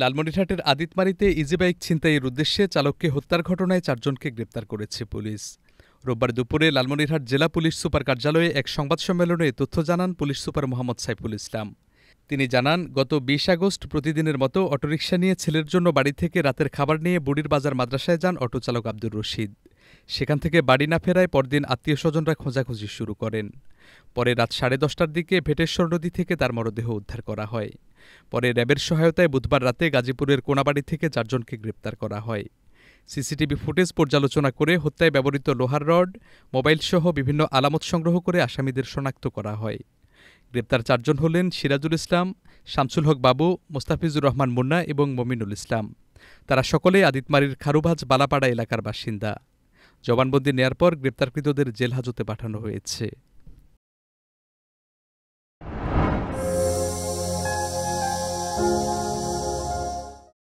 লালমনিরহাটের আদিতমারিতে ইজিবাইক ছিনতাইয়ের উদ্দেশ্যে চালককে হত্যার ঘটনায় চারজনকে গ্রেপ্তার করেছে পুলিশ রোববার দুপুরে লালমনিরহাট জেলা পুলিশ সুপার কার্যালয়ে এক সংবাদ সম্মেলনে তথ্য জানান পুলিশ সুপার মোহাম্মদ সাইফুল ইসলাম তিনি জানান গত বিশ আগস্ট প্রতিদিনের মতো অটোরিকশা নিয়ে ছেলের জন্য বাড়ি থেকে রাতের খাবার নিয়ে বুড়ির বাজার মাদ্রাসায় যান অটোচালক আব্দুর রশিদ সেখান থেকে বাড়ি না ফেরায় পরদিন আত্মীয় স্বজনরা খোঁজাখুঁজি শুরু করেন পরে রাত সাড়ে দশটার দিকে ভেটেশ্বর নদী থেকে তার মরদেহ উদ্ধার করা হয় পরে র্যাবের সহায়তায় বুধবার রাতে গাজীপুরের কোনাবাড়ি থেকে চারজনকে গ্রেপ্তার করা হয় সিসিটিভি ফুটেজ পর্যালোচনা করে হত্যায় ব্যবহৃত লোহার রড মোবাইলসহ বিভিন্ন আলামত সংগ্রহ করে আসামিদের শনাক্ত করা হয় গ্রেপ্তার চারজন হলেন সিরাজুল ইসলাম শামসুল হক বাবু মোস্তাফিজুর রহমান মুন্না এবং মমিনুল ইসলাম তারা সকলে আদিতমারির খারুভাজ বালাপাড়া এলাকার বাসিন্দা জবানবন্দি নেয়ার পর গ্রেপ্তারকৃতদের জেল হাজতে পাঠানো হয়েছে thank you